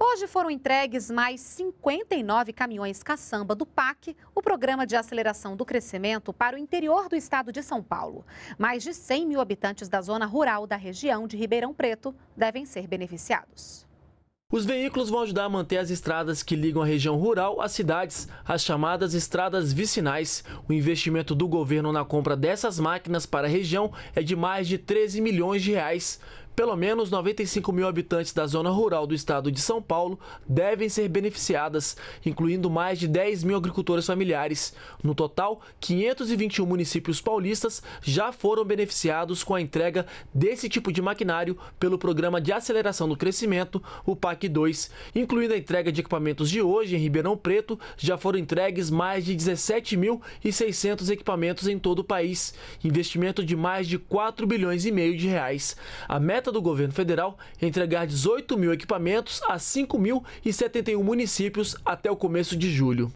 Hoje foram entregues mais 59 caminhões caçamba do PAC, o Programa de Aceleração do Crescimento, para o interior do estado de São Paulo. Mais de 100 mil habitantes da zona rural da região de Ribeirão Preto devem ser beneficiados. Os veículos vão ajudar a manter as estradas que ligam a região rural às cidades, as chamadas estradas vicinais. O investimento do governo na compra dessas máquinas para a região é de mais de 13 milhões de reais. Pelo menos 95 mil habitantes da zona rural do estado de São Paulo devem ser beneficiadas, incluindo mais de 10 mil agricultores familiares. No total, 521 municípios paulistas já foram beneficiados com a entrega desse tipo de maquinário pelo Programa de Aceleração do Crescimento, o PAC 2. Incluindo a entrega de equipamentos de hoje em Ribeirão Preto, já foram entregues mais de 17.600 equipamentos em todo o país, investimento de mais de 4 bilhões e meio de reais. A meta meta do governo federal é entregar 18 mil equipamentos a 5.071 municípios até o começo de julho.